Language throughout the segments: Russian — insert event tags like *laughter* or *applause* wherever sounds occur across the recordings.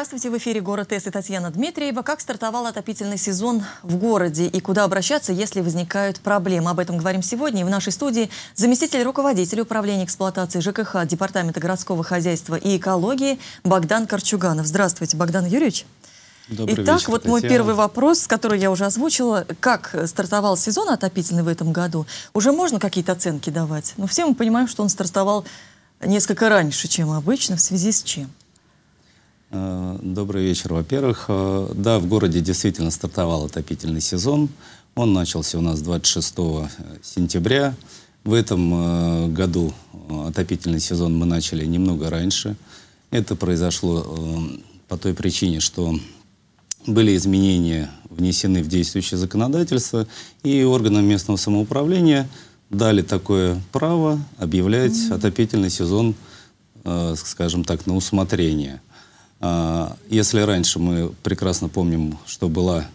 Здравствуйте, в эфире «Город С» и Татьяна Дмитриева. Как стартовал отопительный сезон в городе и куда обращаться, если возникают проблемы? Об этом говорим сегодня. И в нашей студии заместитель руководителя управления эксплуатации ЖКХ Департамента городского хозяйства и экологии Богдан Корчуганов. Здравствуйте, Богдан Юрьевич. Добрый Итак, вечер, вот мой первый вопрос, который я уже озвучила. Как стартовал сезон отопительный в этом году? Уже можно какие-то оценки давать? Но ну, все мы понимаем, что он стартовал несколько раньше, чем обычно, в связи с чем? Э, добрый вечер, во-первых. Э, да, в городе действительно стартовал отопительный сезон. Он начался у нас 26 э, сентября. В этом году отопительный сезон мы начали немного раньше. Это произошло по той причине, что были изменения внесены в действующее законодательство, и органам местного самоуправления дали такое право объявлять отопительный сезон, скажем так, на усмотрение – а, если раньше мы прекрасно помним, что была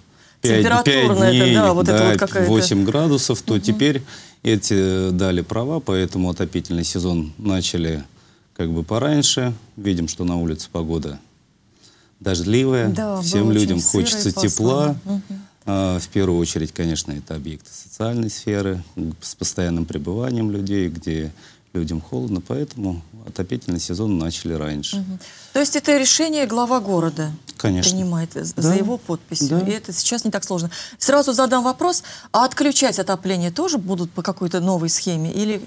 5, 5 дней, это, да, вот да, это вот 8 градусов, то угу. теперь эти э, дали права, поэтому отопительный сезон начали как бы пораньше. Видим, что на улице погода дождливая, да, всем людям хочется тепла. А, в первую очередь, конечно, это объекты социальной сферы, с постоянным пребыванием людей, где людям холодно, поэтому отопительный сезон начали раньше. Угу. То есть это решение глава города Конечно. принимает за да. его подписью, да. и это сейчас не так сложно. Сразу задам вопрос, а отключать отопление тоже будут по какой-то новой схеме или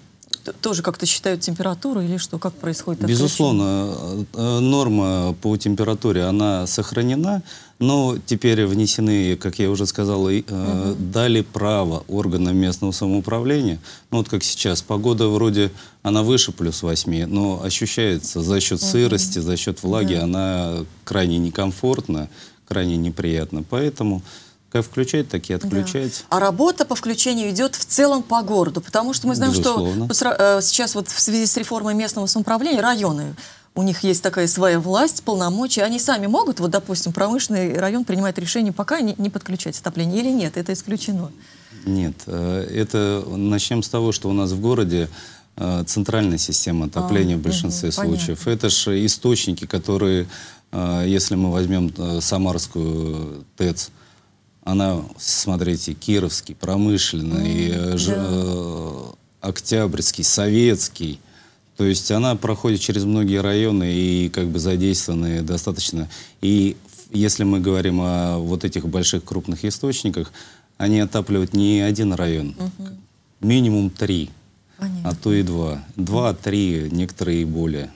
тоже как-то считают температуру или что? Как происходит? Отключение? Безусловно, э, э, норма по температуре, она сохранена, но теперь внесены, как я уже сказал, и, э, дали право органам местного самоуправления. Ну вот как сейчас, погода вроде, она выше плюс 8, но ощущается за счет угу. сырости, за счет влаги, да. она крайне некомфортна, крайне неприятна. Поэтому включать, так и отключать. Да. А работа по включению идет в целом по городу, потому что мы знаем, Безусловно. что э, сейчас вот в связи с реформой местного самоуправления районы у них есть такая своя власть, полномочия, они сами могут, вот, допустим, промышленный район принимает решение пока не, не подключать отопление или нет, это исключено? Нет, э, это начнем с того, что у нас в городе э, центральная система а, отопления а, в большинстве угу, случаев. Понятно. Это же источники, которые, если мы возьмем Самарскую ТЭЦ, угу она, смотрите, Кировский, промышленный, mm, ж, да. Э, октябрьский, Советский. То есть она проходит через многие районы и как бы задействованы достаточно. И если мы говорим о вот этих больших крупных источниках, они отапливают не один район, угу. минимум три, Понятно. а то и два. Два, три, некоторые и более.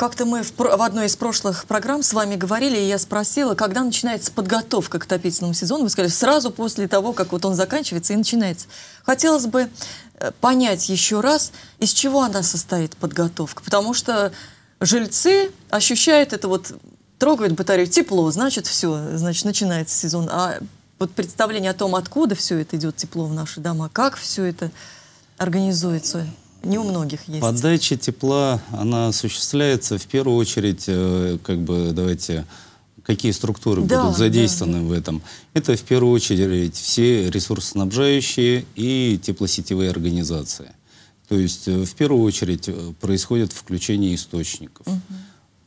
Как-то мы в, в одной из прошлых программ с вами говорили, и я спросила, когда начинается подготовка к отопительному сезону. Вы сказали, сразу после того, как вот он заканчивается и начинается. Хотелось бы э, понять еще раз, из чего она состоит, подготовка. Потому что жильцы ощущают это вот, трогают батарею, тепло, значит, все, значит, начинается сезон. А вот представление о том, откуда все это идет, тепло в наши дома, как все это организуется. Не у многих есть. Подача тепла, она осуществляется в первую очередь, э, как бы, давайте, какие структуры да, будут задействованы да, в этом. Это в первую очередь все ресурсоснабжающие и теплосетевые организации. То есть э, в первую очередь э, происходит включение источников, угу.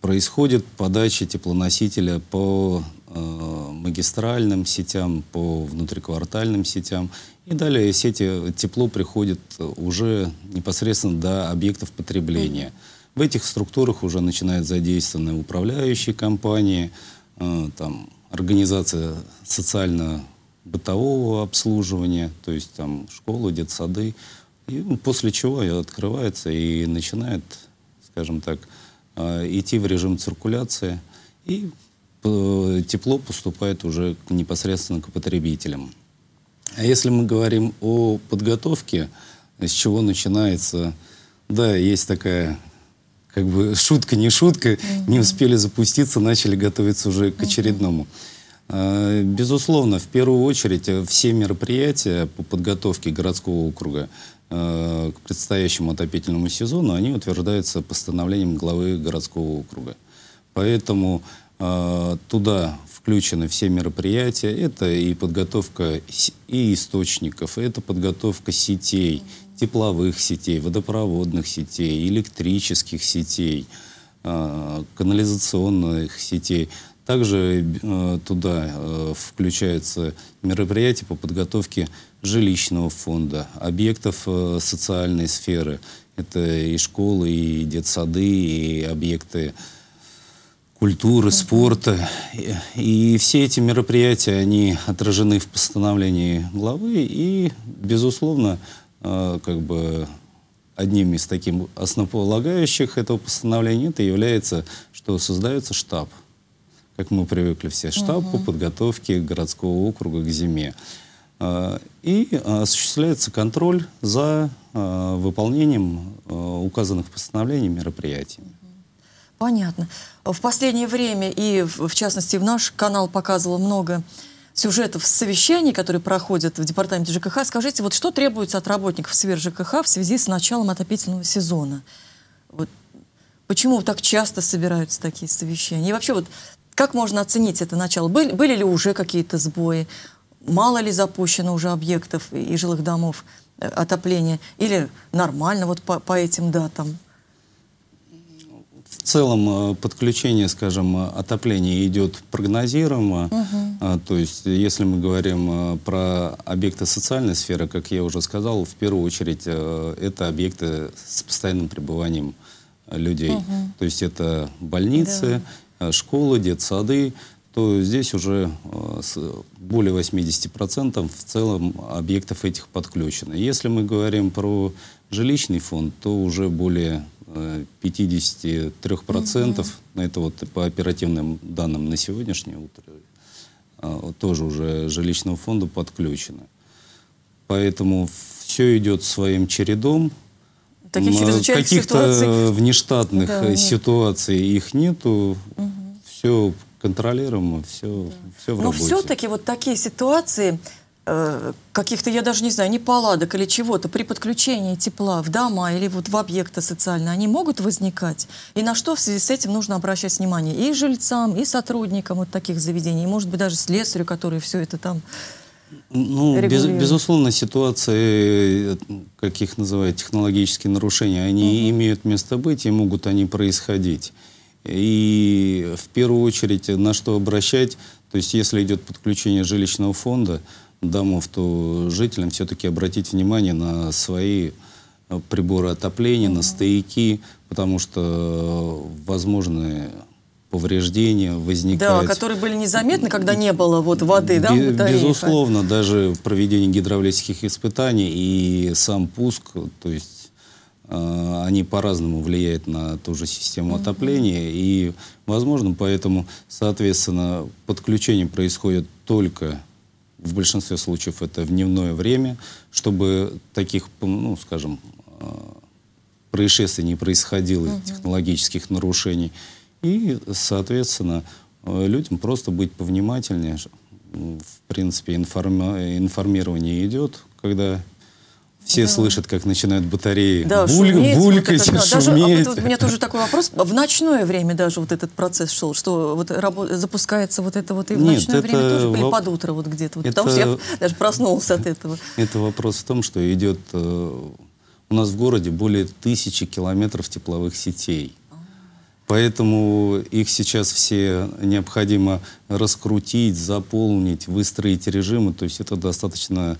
происходит подача теплоносителя по Э, магистральным сетям, по внутриквартальным сетям. И далее сети тепло приходит уже непосредственно до объектов потребления. В этих структурах уже начинают задействованы управляющие компании, э, там, организация социально-бытового обслуживания, то есть там школы, детсады. И, после чего открывается и начинает, скажем так, э, идти в режим циркуляции. И тепло поступает уже непосредственно к потребителям. А если мы говорим о подготовке, с чего начинается, да, есть такая как бы *laughs* шутка, не шутка, mm -hmm. не успели запуститься, начали готовиться уже к очередному. А, безусловно, в первую очередь э, все мероприятия по подготовке городского округа э, к предстоящему отопительному сезону, они утверждаются постановлением главы городского округа. Поэтому а, туда включены все мероприятия. Это и подготовка и источников, это подготовка сетей, тепловых сетей, водопроводных сетей, электрических сетей, а, канализационных сетей. Также а, туда включаются мероприятия по подготовке жилищного фонда, объектов социальной сферы. Это и школы, и детсады, и объекты культуры, спорта. И, все эти мероприятия, они отражены в постановлении главы. И, безусловно, э, как бы одним из таких основополагающих этого постановления это является, что создается штаб. Как мы привыкли все, штаб угу. по подготовке городского округа к зиме. Э, и осуществляется контроль за э, выполнением указанных постановлений мероприятий. Понятно. В последнее время, и в частности в наш канал показывало много сюжетов совещаний, которые проходят в департаменте ЖКХ. Скажите, вот что требуется от работников сфер ЖКХ в связи с началом отопительного сезона? Вот почему так часто собираются такие совещания? И вообще, вот как можно оценить это начало? Были, были ли уже какие-то сбои? Мало ли запущено уже объектов и жилых домов э, отопления? Или нормально вот по, по этим датам? В целом э, подключение, скажем, э, отопления идет прогнозируемо. Угу. То есть, если мы говорим э, про объекты социальной сферы, как я уже сказал, в первую очередь это объекты с постоянным пребыванием людей. Угу. То есть это больницы, да. школы, детсады то здесь уже более 80% в целом объектов этих подключено. Если мы говорим про жилищный фонд, то уже более 53% угу. это вот по оперативным данным на сегодняшнее утро, а, тоже уже жилищного фонда подключено. Поэтому все идет своим чередом. Таких Каких-то ситуаций... внештатных да, ситуаций их нету. Угу. Все контролируемо, все, да. все в Но работе. Но все-таки вот такие ситуации Э, каких-то, я даже не знаю, не паладок или чего-то при подключении тепла в дома или вот в объекты социальные, они могут возникать? И на что в связи с этим нужно обращать внимание и жильцам, и сотрудникам вот таких заведений, и, может быть, даже слесарю, который все это там ну, без, безусловно, ситуации, э, как их называют, технологические нарушения, они угу. имеют место быть и могут они происходить. И в первую очередь на что обращать, то есть если идет подключение жилищного фонда, домов, то жителям все-таки обратить внимание на свои э, приборы отопления, на стояки, потому что э, возможны повреждения возникают. Да, которые были незаметны, когда не было вот воды, да? Бе безусловно, даже в проведении гидравлических испытаний и сам пуск, то есть э, они по-разному влияют на ту же систему отопления, mm -hmm. и, возможно, поэтому, соответственно, подключение происходит только в большинстве случаев это в дневное время, чтобы таких, ну, скажем, а, происшествий не происходило, угу. технологических нарушений. И, соответственно, а, людям просто быть повнимательнее. В принципе, информирование идет, когда все да. слышат, как начинают батареи да, буль, шуметь, булькать, вот это, *laughs* да. даже, А вот, у меня тоже такой вопрос. В ночное время даже вот этот процесс шел, что вот рабо- запускается вот это вот и в Нет, ночное это время тоже, или под утро вот где-то. Вот, это... Потому что я *laughs* даже проснулся от этого. Это вопрос в том, что идет... Э, у нас в городе более тысячи километров тепловых сетей. Поэтому их сейчас все необходимо раскрутить, заполнить, выстроить режимы. То есть это достаточно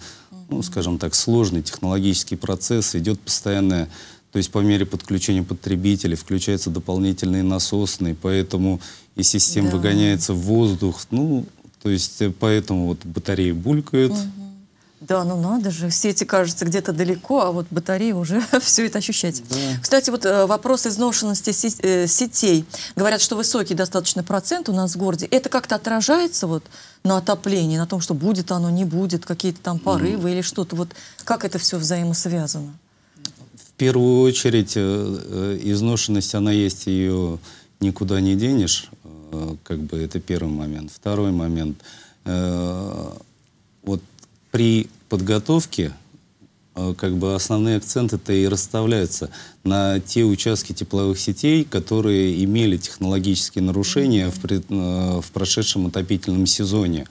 ну, скажем так, сложный технологический процесс, идет постоянная то есть по мере подключения потребителей включаются дополнительные насосные, поэтому из систем да. выгоняется воздух. Ну, то есть э, поэтому вот батареи булькают, угу. Да, ну надо же, Все эти кажется где-то далеко, а вот батареи уже *laughs* все это ощущать. Да. Кстати, вот э, вопрос изношенности э, сетей. Говорят, что высокий достаточно процент у нас в городе. Это как-то отражается вот на отоплении, на том, что будет оно, не будет, какие-то там порывы mm. или что-то. Вот как это все взаимосвязано? В первую очередь э, изношенность, она есть, ее никуда не денешь. Как бы это первый момент. Второй момент – при подготовке э, как бы основные акценты-то и расставляются на те участки тепловых сетей, которые имели технологические нарушения в, пред, э, в прошедшем отопительном сезоне.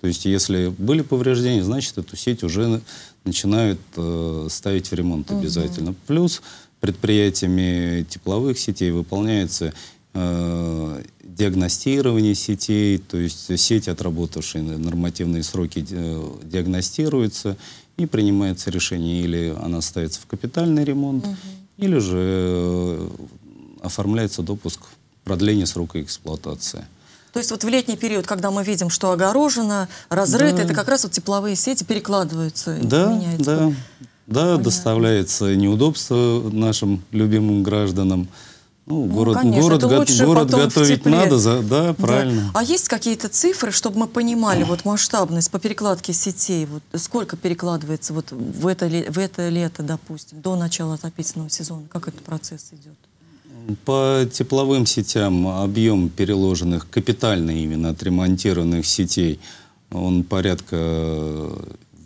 То есть, если были повреждения, значит, эту сеть уже начинают э, ставить в ремонт угу. обязательно. Плюс предприятиями тепловых сетей выполняется э, диагностирование сетей, то есть сеть, отработавшие нормативные сроки, э, диагностируется и принимается решение, или она ставится в капитальный ремонт, угу. или же э, оформляется допуск продления срока эксплуатации. То есть вот в летний период, когда мы видим, что огорожено, разрыто, да. это как раз вот тепловые сети перекладываются. Да, меняются. да. Да, доставляется неудобство нашим любимым гражданам. Ну, ну, город, ну, город, это город готовить надо, за, да, правильно. Да. А есть какие-то цифры, чтобы мы понимали вот масштабность по перекладке сетей? Вот сколько перекладывается вот в это, в это лето, допустим, до начала отопительного сезона? Как этот процесс идет? По тепловым сетям объем переложенных, капитально именно отремонтированных сетей, он порядка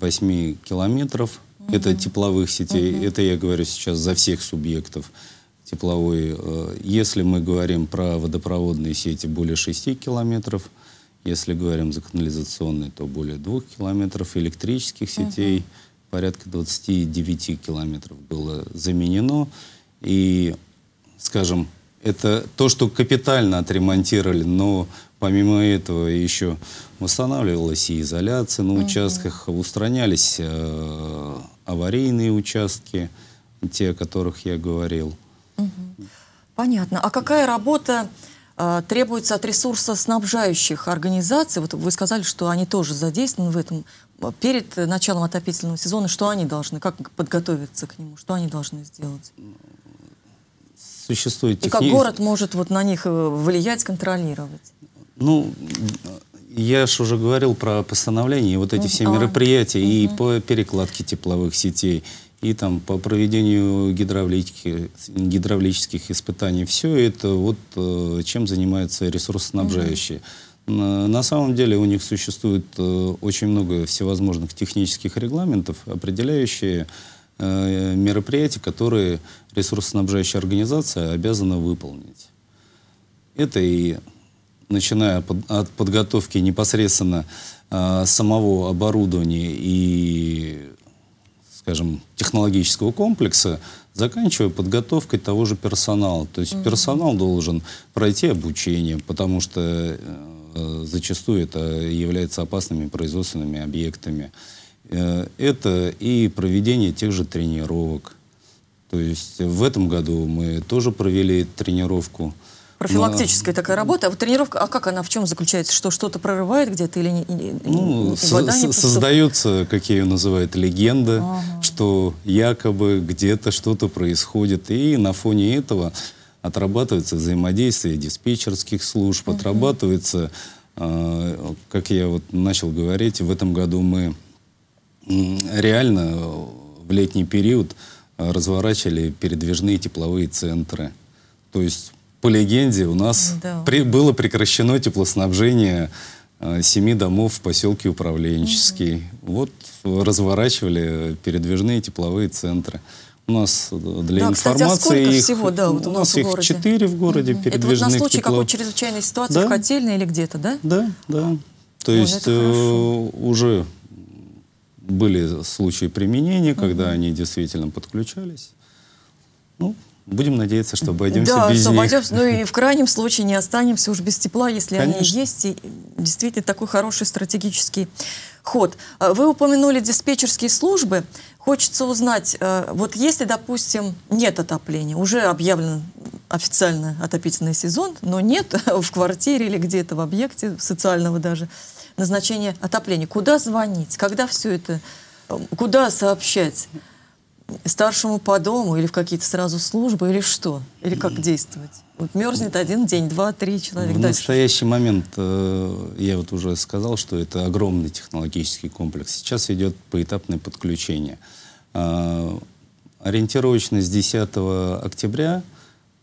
8 километров. Угу. Это тепловых сетей, угу. это я говорю сейчас за всех субъектов. Угу тепловые. Э, если мы говорим про водопроводные сети более 6 километров, если говорим за канализационные, то более 2 километров электрических сетей, угу. порядка 29 километров было заменено. И, скажем, это то, что капитально отремонтировали, но помимо этого еще восстанавливалась и изоляция на угу. участках, устранялись э, аварийные участки, те, о которых я говорил. Понятно. А какая работа э, требуется от ресурсоснабжающих организаций? Вот вы сказали, что они тоже задействованы в этом. Э, перед началом отопительного сезона, что они должны, как подготовиться к нему, что они должны сделать? Существует техни... И как город может вот на них э, влиять, контролировать? Ну, я же уже говорил про постановление, вот эти все мероприятия, и по перекладке тепловых сетей, и там по проведению гидравлики, гидравлических испытаний. Все это вот э, чем занимаются ресурсоснабжающие. На самом деле у них существует э, очень много всевозможных технических регламентов, определяющие э, мероприятия, которые ресурсоснабжающая организация обязана выполнить. Это и начиная от подготовки непосредственно а, самого оборудования и, скажем, технологического комплекса, заканчивая подготовкой того же персонала. То есть персонал должен пройти обучение, потому что э, зачастую это является опасными производственными объектами. Э, это и проведение тех же тренировок. То есть в этом году мы тоже провели тренировку э, профилактическая такая работа. А вот тренировка, а как она, в чем заключается? Что что-то прорывает где-то или не, не, ну, не, не Создаются, как ее называют, легенда, ага. что якобы где-то что-то происходит. И на фоне этого отрабатывается взаимодействие диспетчерских служб, угу. отрабатывается, э, как я вот начал говорить, в этом году мы реально в летний период разворачивали передвижные тепловые центры. То есть по легенде, у нас да. при, было прекращено теплоснабжение э, семи домов в поселке Управленческий. Угу. Вот разворачивали передвижные тепловые центры. У нас э, для да, информации кстати, а их, всего, да, вот у, у нас, нас их четыре в городе угу. передвижных Это вот на случай тепло... какой чрезвычайной ситуации да? в котельной или где-то, да? Да, да. То Ой, есть э, уже были случаи применения, угу. когда они действительно подключались. Ну, Будем надеяться, что обойдемся да, без обойдемся, них. Ну и в *laughs* крайнем случае не останемся уж без тепла, если Конечно. они есть. И действительно такой хороший стратегический ход. А, вы упомянули диспетчерские службы. Хочется узнать, а, вот если, допустим, нет отопления, уже объявлен официально отопительный сезон, но нет *laughs* в квартире или где-то в объекте социального даже назначения отопления. Куда звонить? Когда все это? А, куда сообщать? старшему по дому или в какие-то сразу службы, или что? Или как действовать? Вот мерзнет один день, два, три человека ну, В дальше. настоящий момент, э, я вот уже сказал, что это огромный технологический комплекс. Сейчас идет поэтапное подключение. Э, Ориентировочно с 10 октября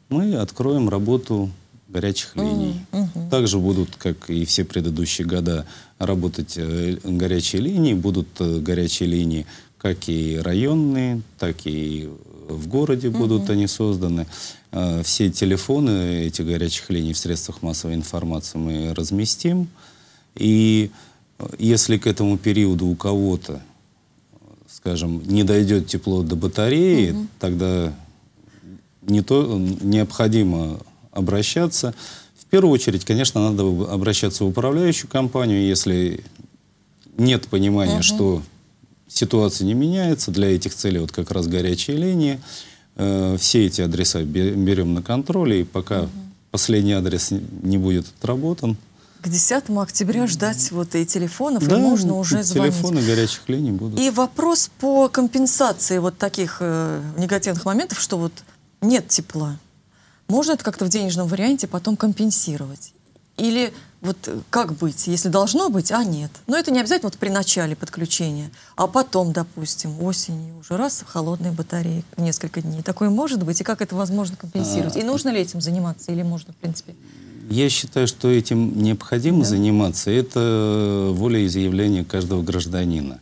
мы откроем работу горячих линий. Mm -hmm. Также будут, как и все предыдущие года, работать э, горячие линии, будут горячие линии как и районные, так и в городе будут угу. они созданы. Э, все телефоны этих горячих линий в средствах массовой информации мы разместим. И э, если к этому периоду у кого-то, скажем, не дойдет тепло до батареи, угу. тогда не то, необходимо обращаться. В первую очередь, конечно, надо обращаться в управляющую компанию, если нет понимания, угу. что ситуация не меняется. Для этих целей вот как раз горячие линии. Э, все эти адреса берем на контроль, и пока угу. последний адрес не будет отработан, к 10 октября ждать вот и телефонов, да, и можно уже звонить. телефоны горячих линий будут. И вопрос по компенсации вот таких э, негативных моментов, что вот нет тепла. Можно это как-то в денежном варианте потом компенсировать? Или вот э, как быть, если должно быть, а нет. Но это не обязательно вот при начале подключения, а потом, допустим, осенью уже раз в холодной батарее несколько дней. Такое может быть, и как это возможно компенсировать? А. И нужно ли этим заниматься, или можно, в принципе? Я считаю, что этим необходимо да. заниматься. Это воля и заявление каждого гражданина.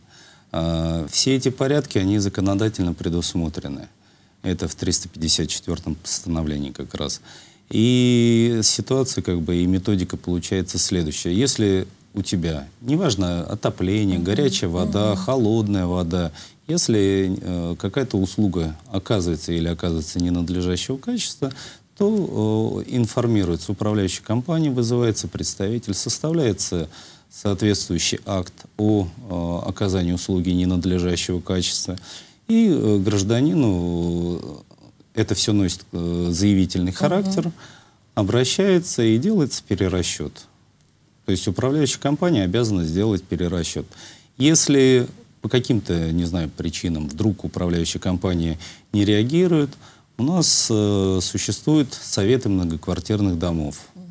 А, все эти порядки, они законодательно предусмотрены. Это в 354-м постановлении как раз. И ситуация как бы и методика получается следующая. Если у тебя, неважно, отопление, горячая вода, холодная вода, если э, какая-то услуга оказывается или оказывается ненадлежащего качества, то э, информируется управляющая компания, вызывается представитель, составляется соответствующий акт о э, оказании услуги ненадлежащего качества. И э, гражданину это все носит э, заявительный характер, угу. обращается и делается перерасчет. То есть управляющая компания обязана сделать перерасчет. Если по каким-то, не знаю, причинам вдруг управляющая компания не реагирует, у нас э, существуют советы многоквартирных домов. Угу.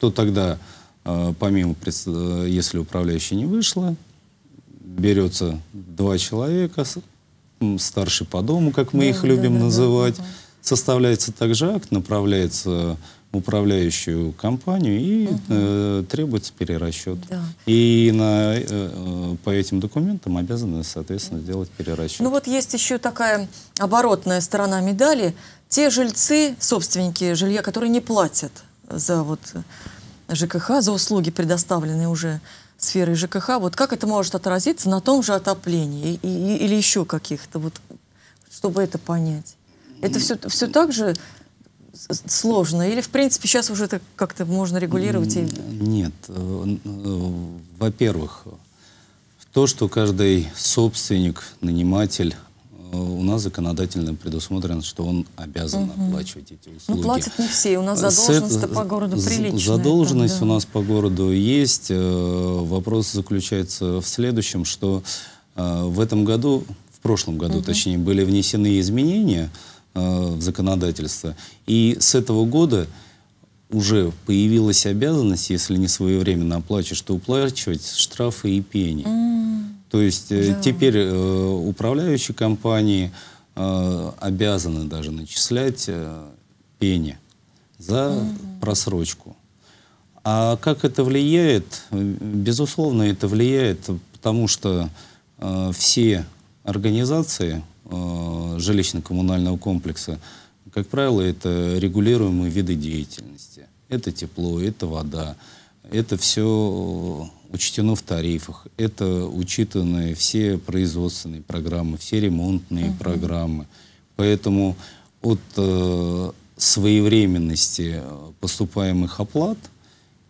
То тогда, э, помимо, э, если управляющая не вышла, берется два человека, старший по дому, как мы да, их любим да, называть, да, да. составляется также акт, направляется в управляющую компанию и угу. э, требуется перерасчет. Да. И на, э, э, по этим документам обязаны, соответственно, сделать перерасчет. Ну вот есть еще такая оборотная сторона медали. Те жильцы, собственники жилья, которые не платят за вот э, ЖКХ, за услуги, предоставленные уже сферой ЖКХ, вот как это может отразиться на том же отоплении и, и, или еще каких-то, вот, чтобы это понять? Это все, все так же сложно? Или, в принципе, сейчас уже это как-то можно регулировать? И... Нет. Э, э, во-первых, то, что каждый собственник, наниматель у нас законодательно предусмотрено, что он обязан угу. оплачивать эти ну, услуги. Ну, платят не все, у нас э, задолженность по городу приличная. Задолженность это, да. у нас по городу есть. Э, вопрос заключается в следующем, что э, в этом году, в прошлом году, угу. точнее, были внесены изменения в законодательство. И с этого года уже появилась обязанность, если не своевременно оплачиваешь, то уплачивать штрафы и пени. Mm. То есть э, да. теперь э, управляющие компании э, обязаны даже начислять э, пени за угу. просрочку. А как это влияет? Безусловно, это влияет, потому что э, все организации э, жилищно-коммунального комплекса, как правило, это регулируемые виды деятельности. Это тепло, это вода, это все учтено в тарифах, это учитаны все производственные программы, все ремонтные угу. программы. Поэтому от э, своевременности поступаемых оплат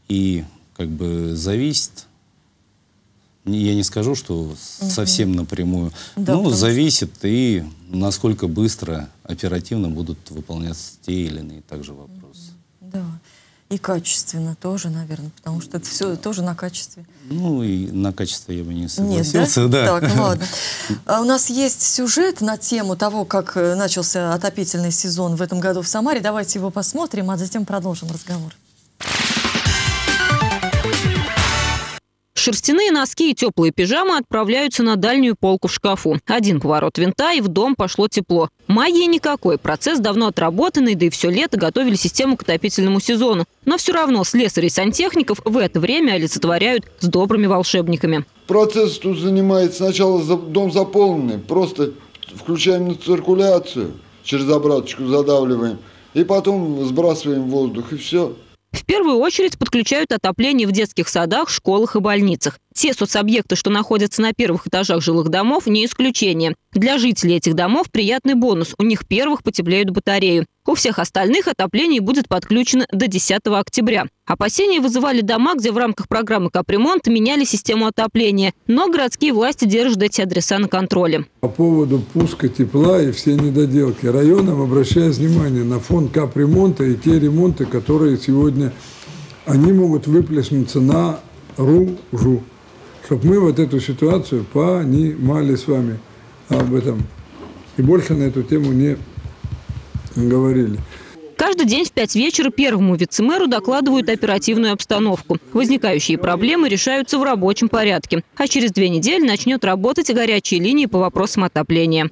и как бы зависит, я не скажу, что угу. совсем напрямую, да, но зависит и насколько быстро, оперативно будут выполняться те или иные также вопросы. И качественно тоже, наверное, потому что это все тоже на качестве. Ну и на качество я бы не согласился, Нет, да? да. Так, ну ладно. *laughs* А у нас есть сюжет на тему того, как э, начался отопительный сезон в этом году в Самаре. Давайте его посмотрим, а затем продолжим разговор. Thank you. Шерстяные носки и теплые пижамы отправляются на дальнюю полку в шкафу. Один поворот винта, и в дом пошло тепло. Магии никакой. Процесс давно отработанный, да и все лето готовили систему к отопительному сезону. Но все равно слесарей сантехников в это время олицетворяют с добрыми волшебниками. Процесс тут занимает сначала дом заполненный, просто включаем на циркуляцию, через обраточку задавливаем, и потом сбрасываем воздух, и все. В первую очередь подключают отопление в детских садах, школах и больницах. Те соцобъекты, что находятся на первых этажах жилых домов, не исключение. Для жителей этих домов приятный бонус. У них первых потеплеют батарею. У всех остальных отопление будет подключено до 10 октября. Опасения вызывали дома, где в рамках программы «Капремонт» меняли систему отопления. Но городские власти держат эти адреса на контроле. По поводу пуска тепла и все недоделки районам обращаю внимание на фонд капремонта и те ремонты, которые сегодня они могут выплеснуться на ру чтобы мы вот эту ситуацию понимали с вами об этом. И больше на эту тему не говорили. Каждый день в 5 вечера первому вице-мэру докладывают оперативную обстановку. Возникающие проблемы решаются в рабочем порядке. А через две недели начнет работать горячие линии по вопросам отопления.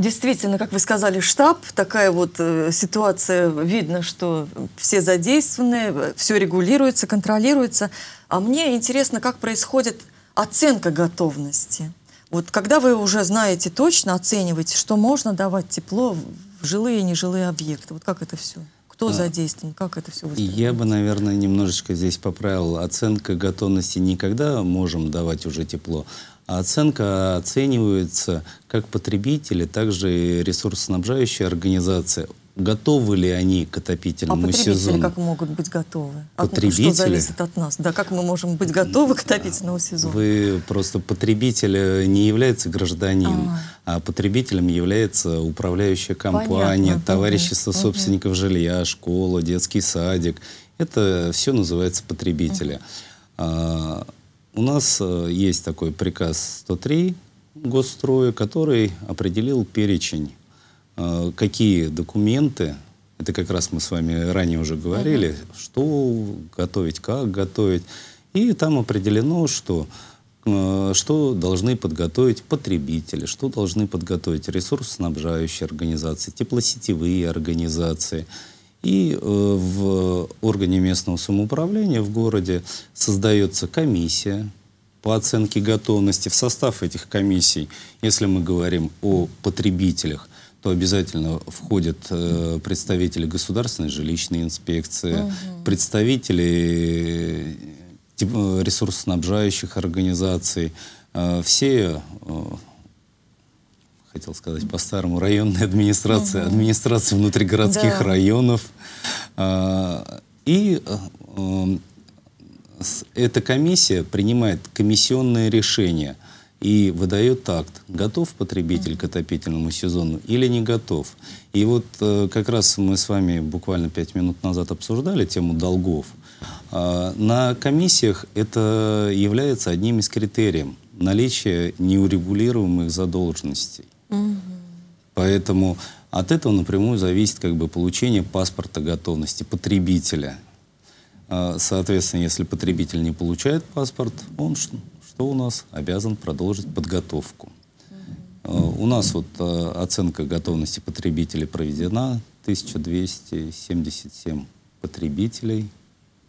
Действительно, как вы сказали, штаб, такая вот э, ситуация, видно, что все задействованы, все регулируется, контролируется. А мне интересно, как происходит оценка готовности. Вот когда вы уже знаете точно, оцениваете, что можно давать тепло в жилые и нежилые объекты, вот как это все? Кто а. задействован? Как это все выстроено? Я бы, наверное, немножечко здесь поправил. Оценка готовности никогда можем давать уже тепло, а оценка оценивается как потребители, так же и ресурсоснабжающая организация. Готовы ли они к отопительному а сезону? А как могут быть готовы? Ну, потребители? От, что зависит от нас? Да, как мы можем быть готовы к отопительному сезону? Вы просто потребитель э, не является гражданином, а, -а, а потребителем является управляющая компания, Понятно. товарищество угу. собственников угу. жилья, школа, детский садик. Это все называется потребители. Угу. У нас э, есть такой приказ 103 Госстроя, который определил перечень, э, какие документы, это как раз мы с вами ранее уже говорили, угу. что готовить, как готовить. И там определено, что э, что должны подготовить потребители, что должны подготовить ресурсоснабжающие организации, теплосетевые организации – и э, в органе местного самоуправления в городе создается комиссия по оценке готовности. В состав этих комиссий, если мы говорим о потребителях, то обязательно входят э, представители государственной жилищной инспекции, угу. представители э, э, ресурсоснабжающих организаций, э, все э, хотел сказать по-старому, районная администрация, угу. администрация внутригородских да. районов. А, и э, эта комиссия принимает комиссионные решения и выдает акт, готов потребитель к отопительному сезону или не готов. И вот э, как раз мы с вами буквально пять минут назад обсуждали тему долгов. А, на комиссиях это является одним из критериев наличия неурегулируемых задолженностей. Угу. Поэтому от этого напрямую зависит как бы получение паспорта готовности потребителя. А, соответственно, если потребитель не получает паспорт, он что у нас обязан продолжить подготовку. А, у нас вот а, оценка готовности потребителей проведена. 1277 потребителей.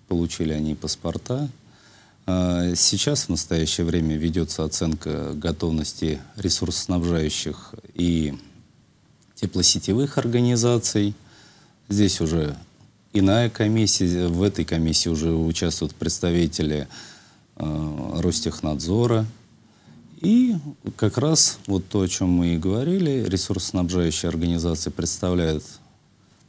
Получили они паспорта. А сейчас в настоящее время ведется оценка готовности ресурсоснабжающих и теплосетевых организаций. Здесь уже иная комиссия. В этой комиссии уже участвуют представители э, Ростехнадзора. И как раз вот то, о чем мы и говорили, ресурсоснабжающие организации представляют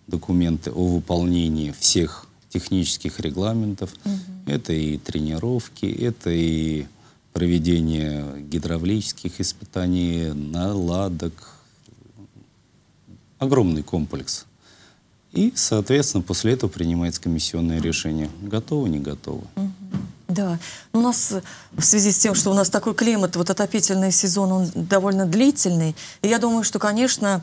документы о выполнении всех технических регламентов, угу. это и тренировки, это и проведение гидравлических испытаний, наладок, огромный комплекс. И, соответственно, после этого принимается комиссионное решение, готово, не готово. Угу. Да, ну, у нас э, в связи с тем, что у нас такой климат, вот отопительный сезон, он довольно длительный, и я думаю, что, конечно,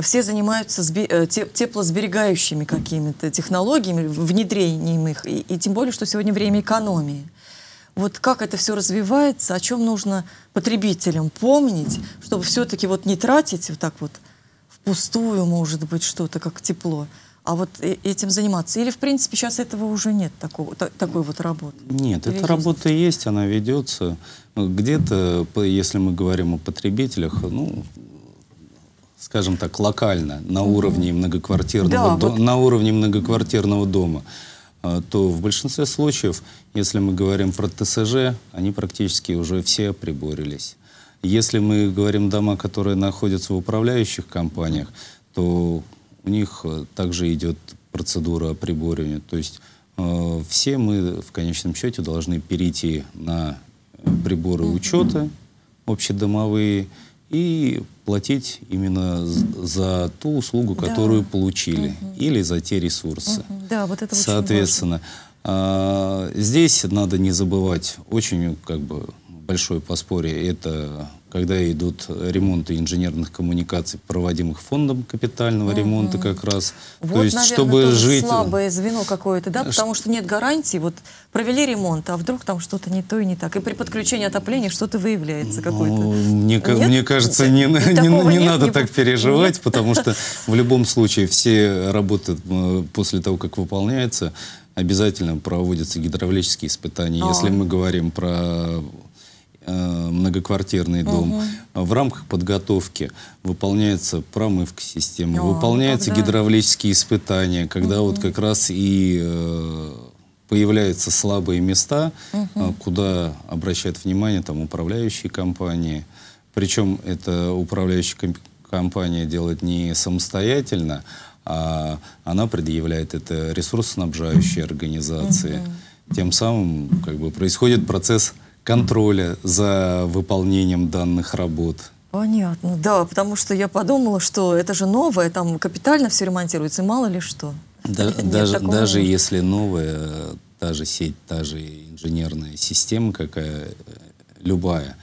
все занимаются э, теплосберегающими какими-то технологиями, внедрением их, и, и тем более, что сегодня время экономии. Вот как это все развивается, о чем нужно потребителям помнить, чтобы все-таки вот не тратить вот так вот впустую, может быть, что-то как тепло, а вот э, этим заниматься? Или, в принципе, сейчас этого уже нет, такого, та, такой вот работы? Нет, эта работа есть, она ведется. Ну, где-то, если мы говорим о потребителях, ну, скажем так, локально, на уровне многоквартирного, да, до, вот... на уровне многоквартирного дома, а, то в большинстве случаев, если мы говорим про ТСЖ, они практически уже все приборились. Если мы говорим дома, которые находятся в управляющих компаниях, то у них э, также идет процедура приборивания. То есть э, все мы в конечном счете должны перейти на э, приборы учета общедомовые и платить именно за ту услугу, да. которую получили, угу. или за те ресурсы. Угу. Да, вот это Соответственно, э, здесь надо не забывать очень как бы большое поспорье это когда идут ремонты инженерных коммуникаций, проводимых фондом капитального угу. ремонта как раз. Вот, то есть, наверное, чтобы жить... слабое звено какое-то, да, потому что нет гарантии. Вот провели ремонт, а вдруг там что-то не то и не так. И при подключении отопления что-то выявляется какое-то. Ну, мне, мне кажется, не, не, не, нет, надо не... так переживать, нет. потому что *laughs* в любом случае все работы э, после того, как выполняются, обязательно проводятся гидравлические испытания. А. Если мы говорим про Э, многоквартирный дом. Угу. В рамках подготовки выполняется промывка системы, О, выполняются тогда... гидравлические испытания, когда угу. вот как раз и э, появляются слабые места, угу. куда обращают внимание там управляющие компании. Причем это управляющая комп компания делает не самостоятельно, а она предъявляет это ресурсоснабжающей организации. Угу. Тем самым как бы происходит процесс контроля за выполнением данных работ. Понятно, да, потому что я подумала, что это же новое, там капитально все ремонтируется, и мало ли что. Да, даже даже если новая, та же сеть, та же инженерная система какая, э, любая,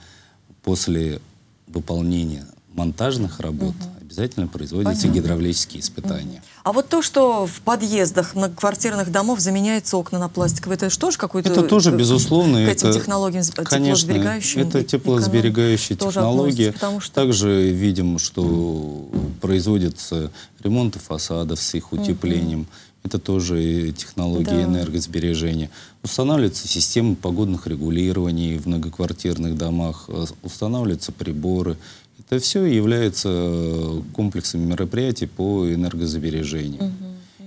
после выполнения монтажных работ угу обязательно производятся Понятно. гидравлические испытания. А вот то, что в подъездах многоквартирных домов заменяются окна на пластиковые, это же тоже какой-то... Это тоже, безусловно. К этим это, технологиям конечно, теплосберегающим? это теплосберегающие технологии. Потому что... Также видим, что производятся ремонты фасадов с их утеплением. Это тоже технологии да. энергосбережения. Устанавливаются системы погодных регулирований в многоквартирных домах, э, устанавливаются приборы, это все является э, комплексом мероприятий по энергосбережению. Угу.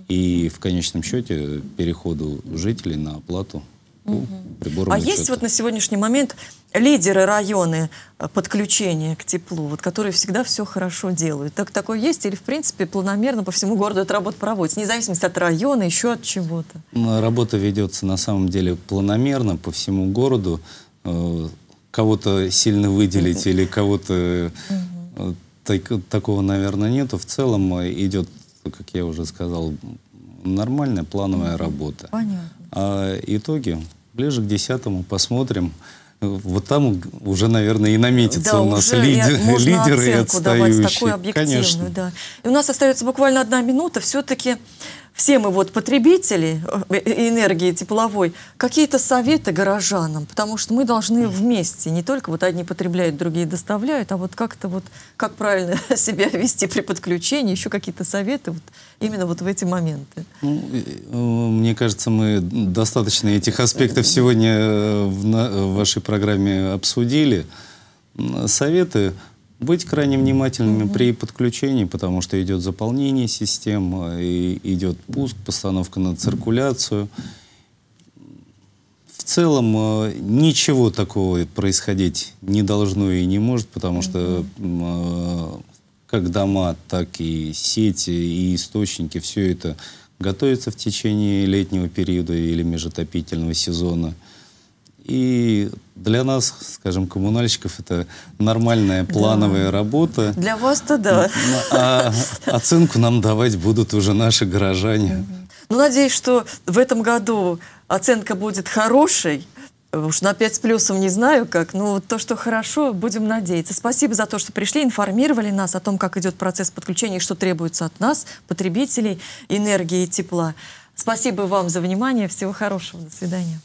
И в конечном счете переходу жителей на оплату угу. прибором. А учета. есть вот на сегодняшний момент лидеры районы э, подключения к теплу, вот, которые всегда все хорошо делают? Так, такое есть или, в принципе, планомерно по всему городу эта работа проводится, независимо от района, еще от чего-то? Работа ведется, на самом деле, планомерно по всему городу. Э, кого-то сильно выделить или кого-то... Э, так, такого, наверное, нету. В целом э, идет, как я уже сказал, нормальная плановая работа. Понятно. А итоги ближе к десятому посмотрим. Вот там уже, наверное, и наметится да, у нас лидер, можно лидеры и отстающие. такую Конечно. Да. И у нас остается буквально одна минута. Все-таки все мы вот потребители э, э, энергии тепловой, какие-то советы горожанам, потому что мы должны вместе, не только вот одни потребляют, другие доставляют, а вот как-то вот, как правильно *laughs* себя вести при подключении, еще какие-то советы вот именно вот в эти моменты. Ну, э, мне кажется, мы достаточно этих аспектов сегодня в, на, в вашей программе обсудили. Советы быть крайне внимательными угу. при подключении, потому что идет заполнение систем, и идет пуск, постановка на циркуляцию. В целом э, ничего такого происходить не должно и не может, потому что э, как дома, так и сети, и источники, все это готовится в течение летнего периода или межотопительного сезона. И для нас, скажем, коммунальщиков, это нормальная плановая да. работа. Для вас-то да. А оценку нам давать будут уже наши горожане. Ну, надеюсь, что в этом году оценка будет хорошей. Уж на 5 с плюсом не знаю как, но то, что хорошо, будем надеяться. Спасибо за то, что пришли, информировали нас о том, как идет процесс подключения и что требуется от нас, потребителей энергии и тепла. Спасибо вам за внимание. Всего хорошего. До свидания.